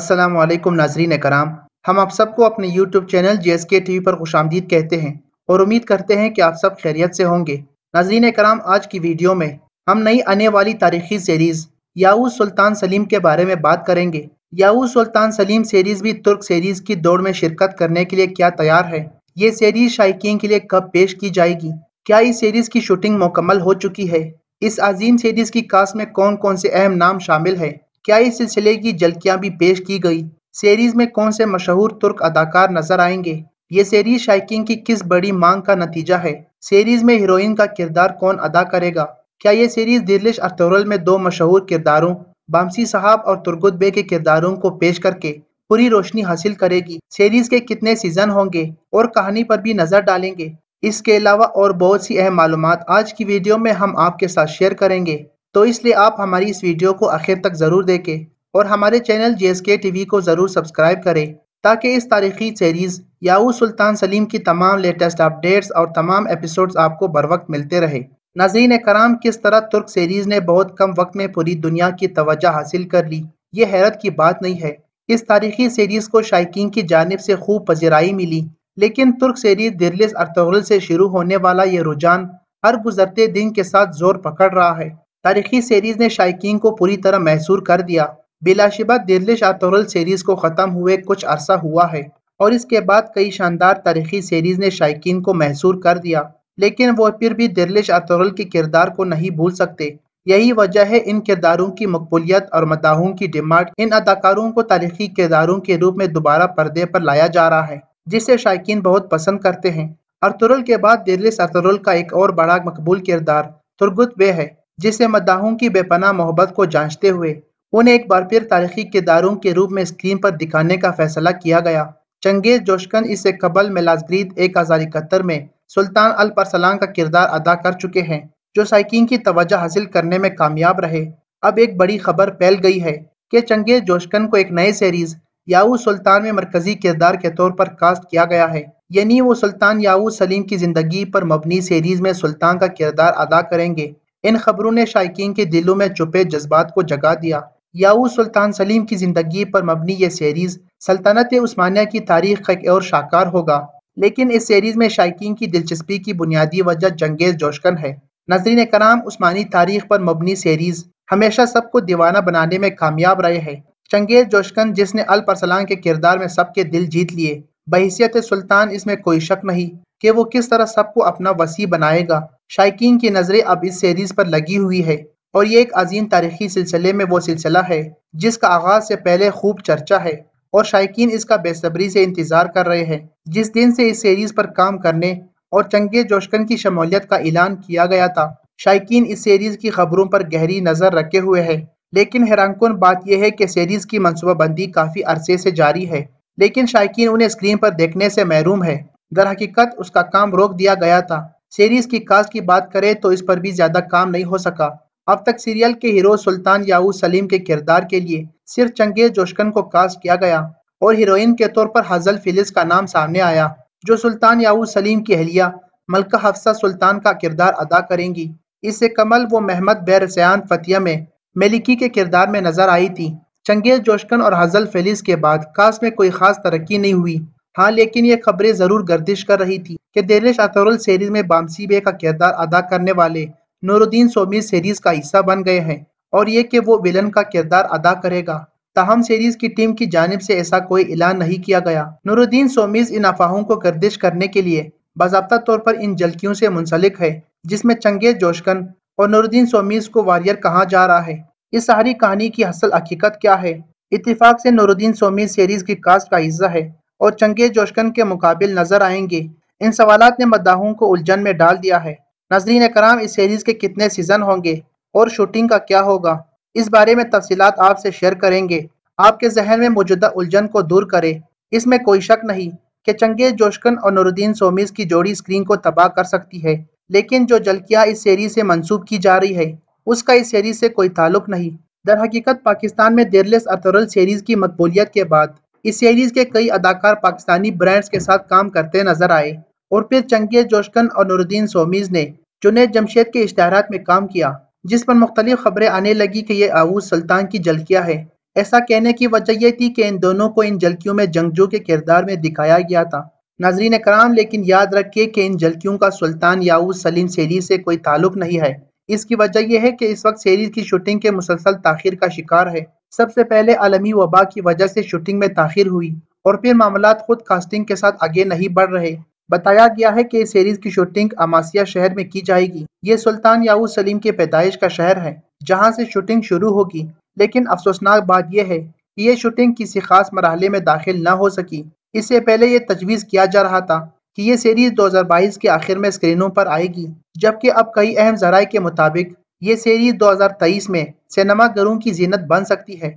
असलम नाजरीन कराम हम आप सबको अपने YouTube channel G S K T V पर खुश आमदीद कहते हैं और उम्मीद करते हैं कि आप सब खैरियत से होंगे नाजरीन कराम आज की वीडियो में हम नई आने वाली तारीखी सीरीज़ याऊ सुल्तान सलीम के बारे में बात करेंगे याऊ सुल्तान सलीम सीरीज़ भी तुर्क सीरीज़ की दौड़ में शिरकत करने के लिए क्या तैयार है ये सीरीज़ शायक के लिए कब पेश की जाएगी क्या इस सीरीज़ की शूटिंग मुकम्मल हो चुकी है इस अजीम सीरीज़ की कास्ट में कौन कौन से अहम नाम शामिल है क्या इस सिलसिले की झलकियाँ भी पेश की गई सीरीज में कौन से मशहूर तुर्क अदाकार नजर आएंगे ये सीरीज शाइकिंग की किस बड़ी मांग का नतीजा है सीरीज में हीरोइन का किरदार कौन अदा करेगा क्या ये सीरीज दिलिश अर्तरल में दो मशहूर किरदारों बामसी साहब और तुर्गुत बे के किरदारों को पेश करके पूरी रोशनी हासिल करेगी सीरीज के कितने सीजन होंगे और कहानी पर भी नजर डालेंगे इसके अलावा और बहुत सी अहम मालूम आज की वीडियो में हम आपके साथ शेयर करेंगे तो इसलिए आप हमारी इस वीडियो को आखिर तक ज़रूर देखें और हमारे channel J S K TV को ज़रूर सब्सक्राइब करें ताकि इस तारीखी सीरीज़ याऊ सुल्तान सलीम की तमाम लेटेस्ट अपडेट्स और तमाम एपिसोड्स आपको बर वक्त मिलते रहे नजरीन कराम किस तरह तुर्क सीरीज़ ने बहुत कम वक्त में पूरी दुनिया की तवज्जो हासिल कर ली ये हैरत की बात नहीं है इस तारीखी सीरीज़ को शायकीन की जानब से खूब पजीराई मिली लेकिन तुर्क सीरीज़ दिरलिस अरतगल से शुरू होने वाला ये रुझान हर गुजरते दिन के साथ जोर पकड़ रहा है तारीखी सीरीज ने शायक को पूरी तरह महसूर कर दिया बिलाशिबा दिरलिश आतोरल सीरीज को ख़त्म हुए कुछ अरसा हुआ है और इसके बाद कई शानदार तारीखी सीरीज ने शायक को महसूर कर दिया लेकिन वो फिर भी दिरलिश आतोरल के किरदार को नहीं भूल सकते यही वजह है इन किरदारों की मकबूलियत और मदाहों की डिमांड इन अदाकारों को तारीखी किरदारों के रूप में दोबारा पर्दे पर लाया जा रहा है जिसे शायक बहुत पसंद करते हैं अरतुरल के बाद दिरलिस अरतुरल का एक और बड़ा मकबूल किरदार तुरगुत बे है जिसे मद्दाहों की बेपना मोहब्बत को जांचते हुए उन्हें एक बार फिर तारीखी किरदारों के रूप में स्क्रीन पर दिखाने का फैसला किया गया चंगेज जोशकन इससे कबल में लाजगीद एक हज़ार इकहत्तर में सुल्तान अल परसलान का किरदार अदा कर चुके हैं जो साइकिन की तवज्जो हासिल करने में कामयाब रहे अब एक बड़ी खबर फैल गई है कि चंगेज जोशकन को एक नए सीरीज याऊ सुल्तान में मरकजी किरदार के तौर पर कास्ट किया गया है यानी वो सुल्तान याऊ सलीम की जिंदगी पर मबनी सीरीज में सुल्तान का किरदार अदा करेंगे इन खबरों ने शायक के दिलों में छुपे जज्बात को जगा दिया याऊ सुल्तान सलीम की जिंदगी पर मबनी यह सीरीज सल्तनत उस्मानिया की तारीख का एक और शाकार होगा लेकिन इस सीरीज में शायक की दिलचस्पी की बुनियादी वजह जंगेज जोशकन है नजरीन कराम उस्मानी तारीख पर मबनी सीरीज हमेशा सबको दीवाना बनाने में कामयाब रहे है चंगेज जोशकन जिसने अल परसलान के किरदार में सबके दिल जीत लिए बहसीत सुल्तान इसमें कोई शक नहीं कि वो किस तरह सबको अपना वसी बनाएगा शायकीन की नज़रें अब इस सीरीज़ पर लगी हुई है और ये एक अजीम तारीखी सिलसिले में वो सिलसिला है जिसका आगाज से पहले खूब चर्चा है और शायकीन इसका बेसब्री से इंतज़ार कर रहे हैं जिस दिन से इस सीरीज़ पर काम करने और चंगे जोशकन की शमूलियत का ऐलान किया गया था शायकीन इस सीरीज़ की खबरों पर गहरी नज़र रखे हुए है लेकिन हैरानकुन बात यह है कि सीरीज़ की मनसूबाबंदी काफ़ी अरसे से जारी है लेकिन शायकीन उन्हें स्क्रीन पर देखने से महरूम है दर हकीकत उसका काम रोक दिया गया था सीरीज की कास्ट की बात करें तो इस पर भी ज्यादा काम नहीं हो सका अब तक सीरियल के हीरो सुल्तान याऊ सलीम के किरदार के लिए सिर्फ चंगेज जोशकन को कास्ट किया गया और हीरोइन के तौर पर हजल फिलिस का नाम सामने आया जो सुल्तान याऊ सलीम की अहलिया मलका हफ्सा सुल्तान का किरदार अदा करेंगी इससे कमल वो महमद सयान फतिया में मेलिकी के किरदार में नजर आई थी चंगेज जोशकन और हजल फेलिस के बाद कास्ट में कोई खास तरक्की नहीं हुई हाँ लेकिन ये खबरें जरूर गर्दिश कर रही थी कि दिलेश अतरुल सीरीज में बामसी बे का किरदार अदा करने वाले नूरुद्दीन सोमी सीरीज का हिस्सा बन गए हैं और ये कि वो विलन का किरदार अदा करेगा ताहम सीरीज की टीम की जानब से ऐसा कोई ऐलान नहीं किया गया नूरुद्दीन सोमीज इन अफवाहों को गर्दिश करने के लिए बाबा तौर पर इन जलकियों से मुंसलिक है जिसमें चंगेज जोशकन और नूरुद्दीन सोमीज को वारियर कहा जा रहा है इस सारी कहानी की असल हकीकत क्या है इतफाक से नूरुद्दीन सोमीज सीरीज की कास्ट का हिस्सा है और चंगेज जोशकन के मुकाबले नजर आएंगे इन सवाल ने मद्दाहों को उलझन में डाल दिया है नजरीन कराम इस सीरीज के कितने सीजन होंगे और शूटिंग का क्या होगा इस बारे में तफसीत आपसे शेयर करेंगे आपके जहन में मौजूदा उलझन को दूर करे इसमें कोई शक नहीं कि चंगेज जोशकन और नूरुद्दीन सोमीज की जोड़ी स्क्रीन को तबाह कर सकती है लेकिन जो जलकिया इस सीरीज से मंसूब की जा रही है उसका इस सीरीज से कोई ताल्लुक नहीं दरहकीकत पाकिस्तान में देरलेस अतरल सीरीज की मकबूलियत के बाद इस सीरीज के कई अदाकार पाकिस्तानी ब्रांड्स के साथ काम करते नजर आए और फिर चंगेज जोशकन और नूरुद्दीन सोमीज ने जुनेद जमशेद के इश्तेहार में काम किया जिस पर मुख्तलि खबरें आने लगी कि यह आऊज सुल्तान की जलकिया है ऐसा कहने की वजह यह थी कि इन दोनों को इन जलकियों में जंगजू के किरदार में दिखाया गया था नाजरीन कराम लेकिन याद रखिए कि इन जलकियों का सुल्तान याऊज सलीम सेरी से कोई ताल्लुक नहीं है इसकी वजह यह है कि इस वक्त सीरीज की शूटिंग के मुसलसल ताखिर का शिकार है सबसे पहले आलमी वबा की वजह से शूटिंग में ताखिर हुई और फिर मामला खुद कास्टिंग के साथ आगे नहीं बढ़ रहे बताया गया है कि इस सीरीज की शूटिंग अमासिया शहर में की जाएगी ये सुल्तान याऊ सलीम के पैदाइश का शहर है जहाँ से शूटिंग शुरू होगी लेकिन अफसोसनाक बात यह है कि ये शूटिंग किसी खास मरहले में दाखिल न हो सकी इससे पहले ये तजवीज़ किया जा रहा था कि ये सीरीज़ 2022 के आखिर में स्क्रीनों पर आएगी जबकि अब कई अहम जराये के मुताबिक ये सीरीज़ 2023 में सिनेमा घरों की जीनत बन सकती है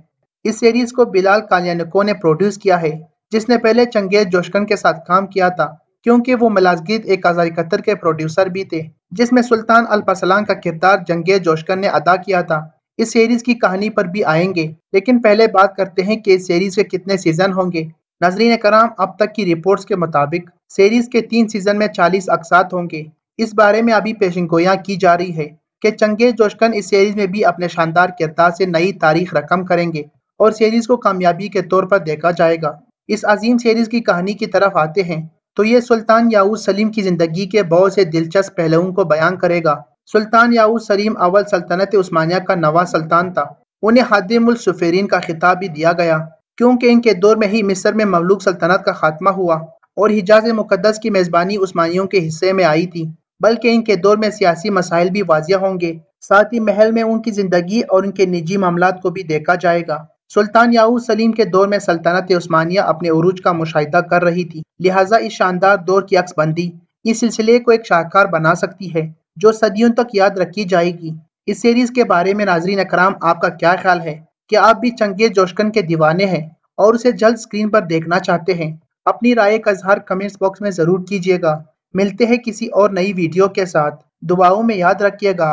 इस सीरीज़ को बिलाल कालियानको ने प्रोड्यूस किया है जिसने पहले चंगेज जोशकन के साथ काम किया था क्योंकि वो मिलाजगीत एक हज़ार इकहत्तर के प्रोड्यूसर भी थे जिसमें सुल्तान अल्पसलाम का किरदार जंगेज जोशकन ने अदा किया था इस सीरीज की कहानी पर भी आएंगे लेकिन पहले बात करते हैं कि इस सीरीज के कितने सीजन होंगे नजरीन कराम अब तक की रिपोर्ट्स के मुताबिक सीरीज के तीन सीजन में 40 अकसात होंगे इस बारे में अभी पेशन की जा रही है कि चंगेज जोशकन इस सीरीज में भी अपने शानदार किरदार से नई तारीख रकम करेंगे और सीरीज को कामयाबी के तौर पर देखा जाएगा इस अजीम सीरीज की कहानी की तरफ आते हैं तो ये सुल्तान याऊ सलीम की ज़िंदगी के बहुत से दिलचस्प पहलुओं को बयान करेगा सुल्तान याऊ सलीम अवल सल्तनत उस्मानिया का नवा सुल्तान था उन्हें हादिमुल सुफेरीन का खिताब भी दिया गया क्योंकि इनके दौर में ही मिस्र में ममलूक सल्तनत का खात्मा हुआ और हिजाज मुकदस की मेज़बानी उस्मानियों के हिस्से में आई थी बल्कि इनके दौर में सियासी मसाइल भी वाजिया होंगे साथ ही महल में उनकी ज़िंदगी और उनके निजी मामला को भी देखा जाएगा सुल्तान याऊ सलीम के दौर में सल्तनत उस्मानिया अपने अरूज का मुशाहिदा कर रही थी लिहाजा इस शानदार दौर की अक्सबंदी इस सिलसिले को एक शाहकार बना सकती है जो सदियों तक याद रखी जाएगी इस सीरीज के बारे में नाजरीन अकराम आपका क्या ख्याल है कि आप भी चंगेज जोशकन के दीवाने हैं और उसे जल्द स्क्रीन पर देखना चाहते हैं अपनी राय का इजहार कमेंट्स बॉक्स में ज़रूर कीजिएगा मिलते हैं किसी और नई वीडियो के साथ दुआओं में याद रखिएगा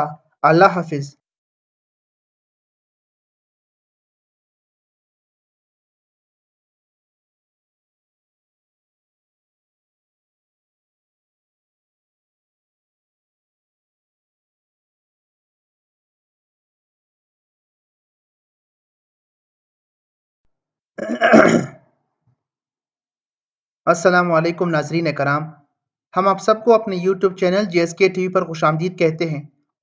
अल्लाह हाफिज़ असलकम नाजरीन कराम हम आप सबको अपने YouTube channel J S K T पर खुश आमदीद कहते हैं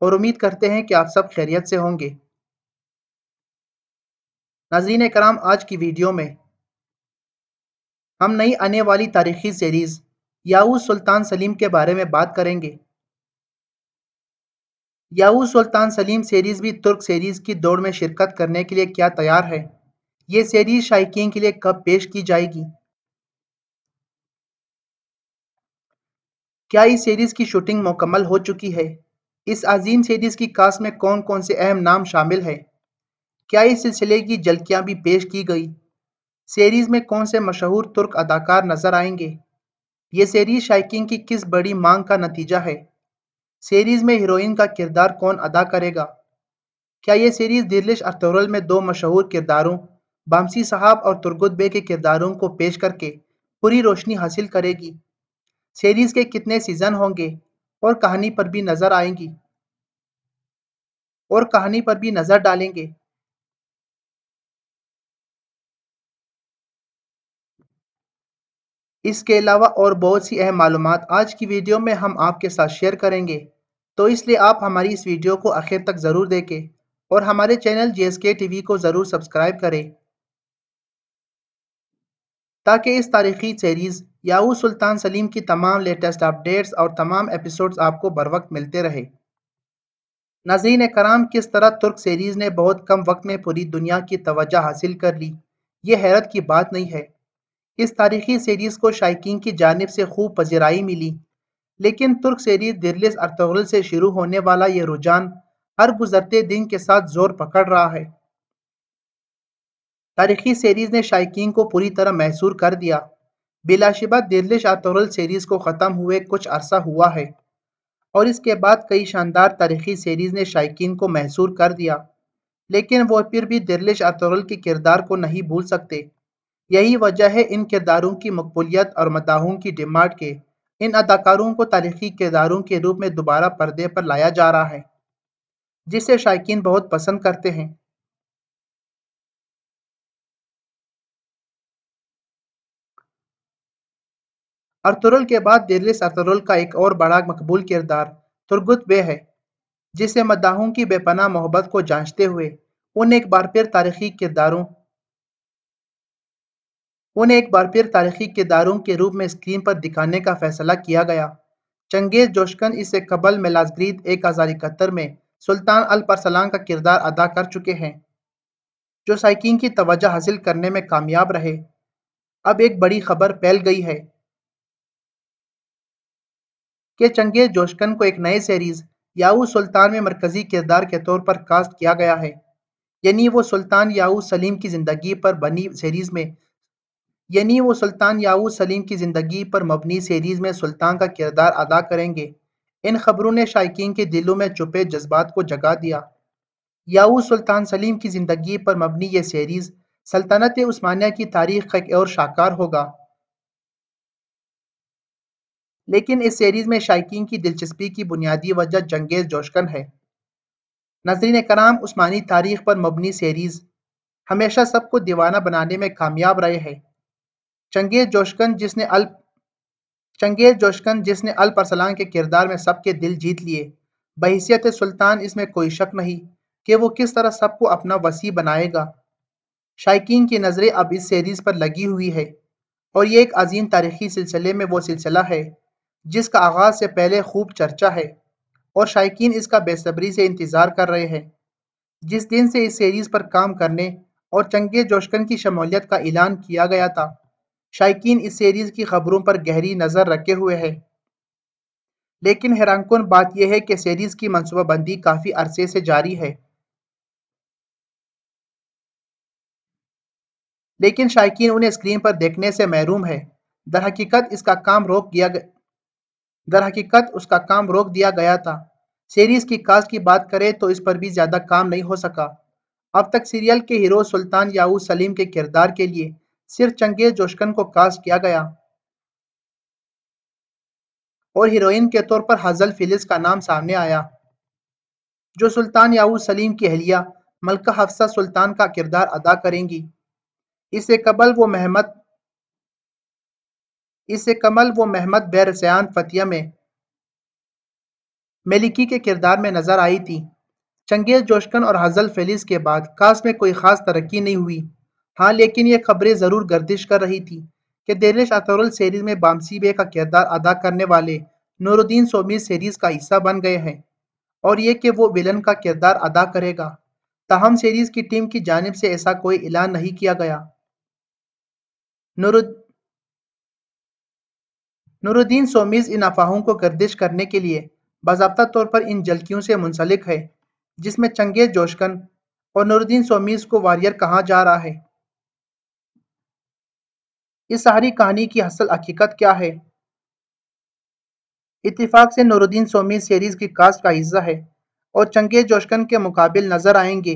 और उम्मीद करते हैं कि आप सब खैरियत से होंगे नाजरीन कराम आज की वीडियो में हम नई आने वाली तारीखी सीरीज़ याऊ सुल्तान सलीम के बारे में बात करेंगे याऊ सुल्तान सलीम सीरीज़ भी तुर्क सीरीज़ की दौड़ में शिरकत करने के लिए क्या तैयार है ये सीरीज शाइकिन के लिए कब पेश की जाएगी क्या इस सीरीज की शूटिंग मुकम्मल हो चुकी है इस अजीम सीरीज की कास्ट में कौन कौन से अहम नाम शामिल है क्या इस सिलसिले की जलकियां भी पेश की गई सीरीज में कौन से मशहूर तुर्क अदाकार नजर आएंगे ये सीरीज शायकीन की किस बड़ी मांग का नतीजा है सीरीज में हीरोइन का किरदार कौन अदा करेगा क्या ये सीरीज दिलिश अख्तरुल में दो मशहूर किरदारों बामसी साहब और तुर्गुत बे के किरदारों को पेश करके पूरी रोशनी हासिल करेगी सीरीज के कितने सीज़न होंगे और कहानी पर भी नज़र आएंगी और कहानी पर भी नज़र डालेंगे इसके अलावा और बहुत सी अहम मालूम आज की वीडियो में हम आपके साथ शेयर करेंगे तो इसलिए आप हमारी इस वीडियो को आखिर तक ज़रूर देखें और हमारे channel G S K T को ज़रूर सब्सक्राइब करें ताकि इस तारीखी सीरीज़ याहू सुल्तान सलीम की तमाम लेटेस्ट अपडेट्स और तमाम एपिसोड्स आपको बर वक्त मिलते रहे नाजीन कराम किस तरह तुर्क सीरीज़ ने बहुत कम वक्त में पूरी दुनिया की तवज्जो हासिल कर ली ये हैरत की बात नहीं है इस तारीखी सीरीज़ को शायकीन की जानब से खूब पजीराई मिली लेकिन तुर्क सीरीज़ दिरलिस अरतगल से शुरू होने वाला ये रुझान हर गुजरते दिन के साथ जोर पकड़ रहा है तारीखी सीरीज़ ने शायक को पूरी तरह महसूर कर दिया बिलाशिबा दिल्लिश आतोरल सीरीज़ को ख़त्म हुए कुछ अरसा हुआ है और इसके बाद कई शानदार तारीखी सीरीज़ ने शायक को महसूर कर दिया लेकिन वो फिर भी दिल्लिश आतोरल के किरदार को नहीं भूल सकते यही वजह है इन किरदारों की मकबूलियत और मदाहों की डिमांड के इन अदाकारों को तारीखी किरदारों के रूप में दोबारा पर्दे पर लाया जा रहा है जिसे शायक बहुत पसंद करते हैं अर्तुरल के बाद देरलिस अर्तुरल का एक और बड़ा मकबूल किरदार तुर्गुत बे है जिसे मद्दाहों की बेपना मोहब्बत को जांचते हुए उन्हें एक बार फिर तारीखी किरदारों उन्हें एक बार फिर तारीखी किरदारों के रूप में स्क्रीन पर दिखाने का फैसला किया गया चंगेज जोशकन इससे कबल में लाजग्रीद एक हज़ार इकहत्तर में सुल्तान अल परसलान का किरदार अदा कर चुके हैं जो साइकिन की तवज्जो हासिल करने में कामयाब रहे अब एक बड़ी खबर फैल गई है के चंगेज जोशकन को एक नए सीरीज याऊ सुल्तान में मरकजी किरदार के तौर पर कास्ट किया गया है यानी वो सुल्तान याऊ सलीम की ज़िंदगी पर बनी सीरीज़ में यानी वो सुल्तान याऊ सलीम की ज़िंदगी पर मबनी सीरीज़ में सुल्तान का किरदार अदा करेंगे इन खबरों ने शायकीन के दिलों में छुपे जज्बात को जगा दिया याऊ सुल्तान सलीम की ज़िंदगी पर मबनी यह सीरीज़ सल्तनत उस्मानिया की तारीख का एक और शाकार होगा लेकिन इस सीरीज में शायक की दिलचस्पी की बुनियादी वजह जंगेज जोशकन है नजरीन कराम उस्मानी तारीख पर मबनी सीरीज हमेशा सबको दीवाना बनाने में कामयाब रहे हैं चंगेज जोशकन जिसने अल चंगेज जोशकन जिसने अल अलपरसलान के किरदार में सबके दिल जीत लिए बहसीत सुल्तान इसमें कोई शक नहीं कि वो किस तरह सबको अपना वसी बनाएगा शायकीन की नज़रें अब इस सीरीज़ पर लगी हुई है और ये एक अजीम तारीखी सिलसिले में वो सिलसिला है जिसका आगाज से पहले खूब चर्चा है और शायकीन इसका बेसब्री से इंतज़ार कर रहे हैं जिस दिन से इस सीरीज़ पर काम करने और चंगे जोशकन की शमूलियत का ऐलान किया गया था शायकीन इस सीरीज़ की खबरों पर गहरी नज़र रखे हुए है लेकिन हैरानकुन बात यह है कि सीरीज़ की मनसूबाबंदी काफ़ी अरसे से जारी है लेकिन शायकीन उन्हें स्क्रीन पर देखने से महरूम है दरहकीकत इसका काम रोक दिया दर हकीकत उसका काम रोक दिया गया था सीरीज की कास्ट की बात करें तो इस पर भी ज़्यादा काम नहीं हो सका अब तक सीरियल के हीरो सुल्तान याऊ सलीम के किरदार के लिए सिर्फ चंगेज जोशकन को कास्ट किया गया और हीरोइन के तौर पर हजल फिलिस का नाम सामने आया जो सुल्तान याऊ सलीम की अहलिया मलका हफ्सा सुल्तान का किरदार अदा करेंगी इससे कबल वो मेहमत इससे कमल वो महमद बैरसयान फतिया में मेलिकी के किरदार में नजर आई थी चंगेज़ जोशकन और हजल फेलिस के बाद कास में कोई ख़ास तरक्की नहीं हुई हाँ लेकिन ये खबरें ज़रूर गर्दिश कर रही थी कि देरेश अतरुल सीरीज़ में बामसी बे का किरदार अदा करने वाले नूरुद्दीन सोमी सीरीज़ का हिस्सा बन गए हैं और ये कि वो विलन का किरदार अदा करेगा ताहम सीरीज़ की टीम की जानब से ऐसा कोई ऐलान नहीं किया गया नूर नूरुद्दीन सोमीज इन अफवाहों को गर्दिश करने के लिए बाबा तौर पर इन जलकियों से मुंसलिक है जिसमें चंगेज जोशकन और नूरुद्दीन सोमीज को वारियर कहा जा रहा है इस सारी कहानी की असल हकीकत क्या है इतफ़ाक से नूरुद्दीन सोमीज सीरीज की कास्ट का हिस्सा है और चंगेज जोशकन के मुकाबले नजर आएंगे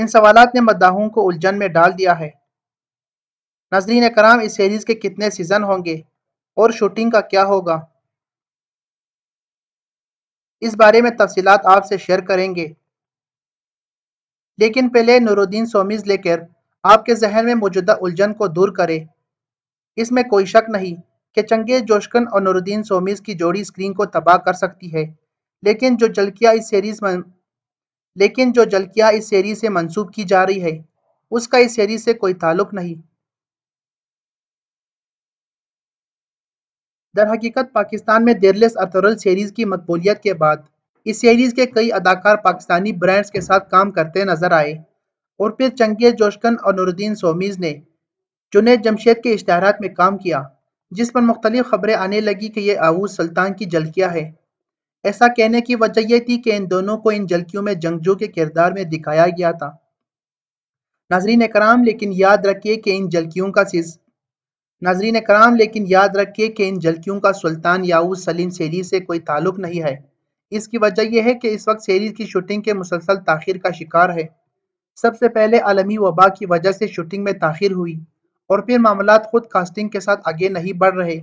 इन सवाल ने मद्दाहों को उलझन में डाल दिया है नजरीन कराम इस सीरीज के कितने सीजन होंगे और शूटिंग का क्या होगा इस बारे में तफसीत आपसे शेयर करेंगे लेकिन पहले नूरुद्दीन सोमिज लेकर आपके जहन में मौजूदा उलझन को दूर करे इसमें कोई शक नहीं कि चंगेज जोशकन और नूरुद्दीन सोमिज की जोड़ी स्क्रीन को तबाह कर सकती है लेकिन जो जलकिया इस सीरीज में लेकिन जो जलकिया इस सीरीज से मंसूब की जा रही है उसका इस सीरीज से कोई ताल्लुक नहीं दर हकीकत पाकिस्तान में देरलेस अथोरल सीरीज की मकबूलियत के बाद इस सीरीज के कई अदाकार पाकिस्तानी ब्रांड्स के साथ काम करते नजर आए और फिर चंगेज जोशकन और नूरुद्दीन सोमीज ने जुनेद जमशेद के इश्तहार में काम किया जिस पर मुख्तलिफ खबरें आने लगी कि यह आऊज सुल्तान की जलकिया है ऐसा कहने की वजह यह थी कि इन दोनों को इन जलकियों में जंगजू के किरदार में दिखाया गया था नाजरीन कराम लेकिन याद रखिए कि इन जलकियों का नाजरीन कराम लेकिन याद रखिए कि इन झलकियों का सुल्तान याऊ सलीम सेरी से कोई ताल्लुक नहीं है इसकी वजह यह है कि इस वक्त सीरीज की शूटिंग के मुसलसल तखिर का शिकार है सबसे पहले आलमी वबा की वजह से शूटिंग में तखिर हुई और फिर मामला खुद कास्टिंग के साथ आगे नहीं बढ़ रहे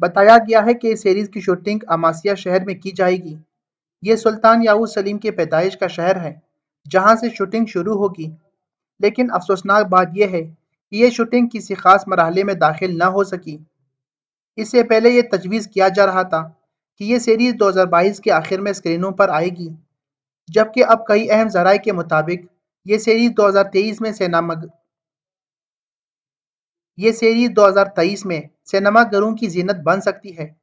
बताया गया है कि इस सीरीज की शूटिंग अमासिया शहर में की जाएगी ये सुल्तान याऊ सलीम के पैदाइश का शहर है जहाँ से शूटिंग शुरू होगी लेकिन अफसोसनाक बात यह है ये शूटिंग किसी खास मरहले में दाखिल न हो सकी इससे पहले यह तजवीज़ किया जा रहा था कि यह सीरीज़ 2022 के आखिर में स्क्रीनों पर आएगी जबकि अब कई अहम जराए के मुताबिक ये सीरीज़ 2023 में सिनेमा ये सीरीज़ 2023 में सिनेमाघरों की जीनत बन सकती है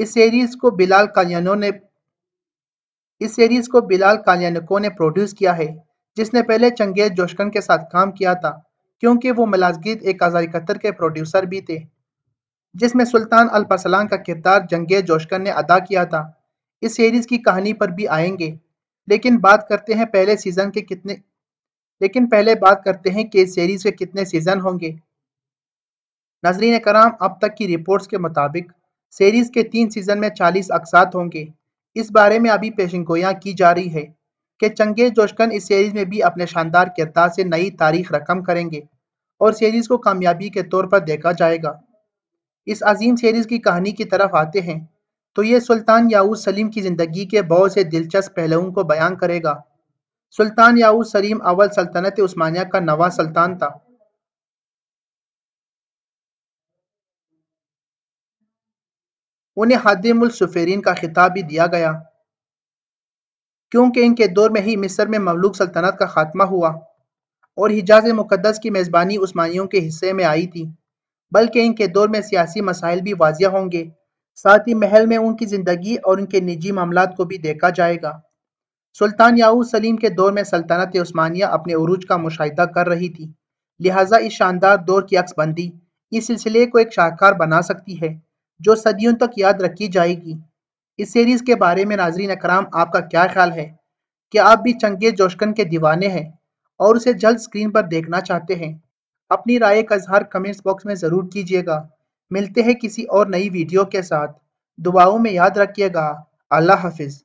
इस सीरीज़ को बिलाल कालियानो ने इस सीरीज़ को बिलाल कालियानको ने प्रोड्यूस किया है जिसने पहले चंगेज जोशकन के साथ काम किया था क्योंकि वो मिलाजगीत एक हज़ार इकहत्तर के प्रोड्यूसर भी थे जिसमें सुल्तान अलपसलान का किरदार जंगेज जोशकन ने अदा किया था इस सीरीज़ की कहानी पर भी आएंगे लेकिन बात करते हैं पहले सीज़न के कितने लेकिन पहले बात करते हैं कि इस सीरीज़ के कितने सीज़न होंगे नजरीन कराम अब तक की रिपोर्ट्स के मुताबिक सीरीज़ के तीन सीज़न में चालीस अकसात होंगे इस बारे में अभी पेशेंगोयाँ की जा रही है कि चंगेज जोशकन इस सीरीज में भी अपने शानदार किरदार से नई तारीख रकम करेंगे और सीरीज को कामयाबी के तौर पर देखा जाएगा इस अजीम सीरीज की कहानी की तरफ आते हैं तो ये सुल्तान याऊस सलीम की ज़िंदगी के बहुत से दिलचस्प पहलुओं को बयान करेगा सुल्तान याऊस सलीम अवल सल्तनत उस्मानिया का नवा सुल्तान था उन्हें हादिमुल सुफेरीन का खिताब भी दिया गया क्योंकि इनके दौर में ही मिस्र में ममलूक सल्तनत का खात्मा हुआ और हिजाज मुकदस की मेज़बानी उस्मानियों के हिस्से में आई थी बल्कि इनके दौर में सियासी मसाइल भी वाजिया होंगे साथ ही महल में उनकी ज़िंदगी और उनके निजी मामला को भी देखा जाएगा सुल्तान याऊ सलीम के दौर में सल्तनत उस्मानिया अपने अरूज का मुशाह कर रही थी लिहाजा इस शानदार दौर की अक्सबंदी इस सिलसिले को एक शाहकार बना सकती है जो सदियों तक याद रखी जाएगी इस सीरीज के बारे में नाजरीन कराम आपका क्या ख्याल है क्या आप भी चंगेज जोशकन के दीवाने हैं और उसे जल्द स्क्रीन पर देखना चाहते हैं अपनी राय का इजहार कमेंट्स बॉक्स में ज़रूर कीजिएगा मिलते हैं किसी और नई वीडियो के साथ दुआओं में याद रखिएगा अल्लाह हाफिज़